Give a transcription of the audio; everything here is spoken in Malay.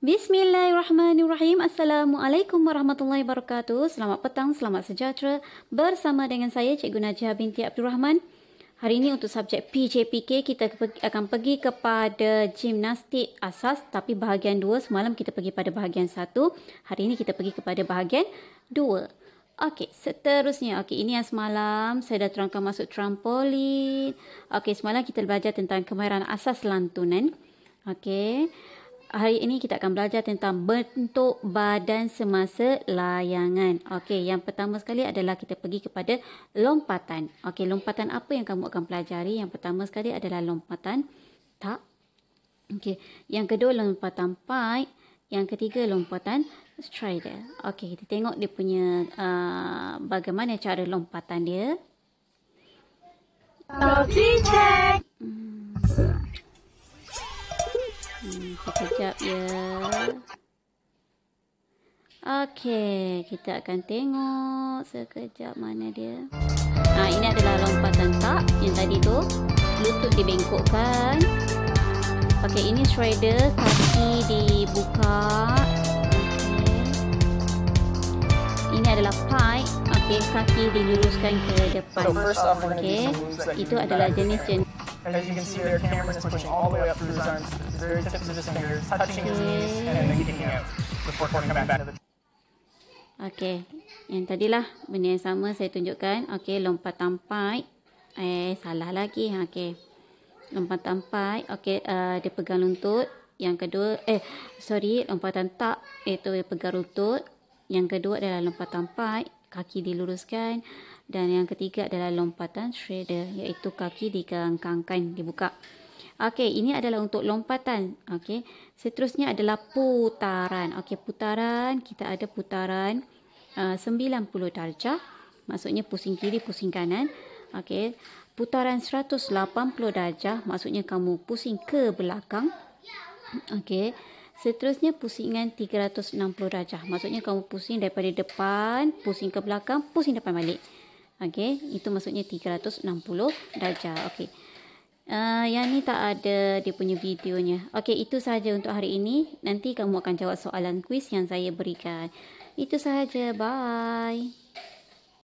Bismillahirrahmanirrahim. Assalamualaikum warahmatullahi wabarakatuh. Selamat petang, selamat sejahtera. Bersama dengan saya Cikgu Najihah binti Abdul Rahman. Hari ini untuk subjek PJPK kita akan pergi kepada gimnastik asas tapi bahagian 2 semalam kita pergi pada bahagian 1. Hari ini kita pergi kepada bahagian 2. Okey, seterusnya. Okey, ini yang semalam saya dah terangkan masuk trampolin. Okey, semalam kita belajar tentang kemahiran asas lantunan. Okey hari ini kita akan belajar tentang bentuk badan semasa layangan. Okey, yang pertama sekali adalah kita pergi kepada lompatan. Okey, lompatan apa yang kamu akan pelajari? Yang pertama sekali adalah lompatan tak. Okey, yang kedua lompatan pai. Yang ketiga lompatan strider. Okey, kita tengok dia punya uh, bagaimana cara lompatan dia. Tapi sekejap hmm, ya Okey, kita akan tengok sekejap mana dia. Ha, ini adalah lompatan tak yang tadi tu. Lutut dibengkokkan. Pakai ini shredder. Kaki dibuka. Okay. Ini adalah pipe. Okay, kaki diluruskan ke depan. okay. Itu adalah jenis-jenis. As, as you can see, the camera is pushing all the way up through his arms, the very tips, of his fingers, touching his knees, and then kicking out before coming back. back. Okay, yang tadilah benda yang sama saya tunjukkan. Okay, lompat tampai. Eh, salah lagi. Okay, lompat tampai. Okay, uh, eh, dia pegang lutut. Yang kedua, eh, sorry, lompatan tak. Itu dia pegang lutut. Yang kedua adalah lompat tampai kaki diluruskan dan yang ketiga adalah lompatan shredder iaitu kaki dikangkangkan dibuka Okey, ini adalah untuk lompatan. Okey. Seterusnya adalah putaran. Okey, putaran kita ada putaran uh, 90 darjah. Maksudnya pusing kiri, pusing kanan. Okey. Putaran 180 darjah maksudnya kamu pusing ke belakang. Okey. Seterusnya pusingan 360 darjah. Maksudnya kamu pusing daripada depan, pusing ke belakang, pusing depan balik. Okey, itu maksudnya 360 darjah. Okey. Uh, yang ni tak ada dia punya videonya. Okey, itu sahaja untuk hari ini. Nanti kamu akan jawab soalan kuis yang saya berikan. Itu sahaja. Bye.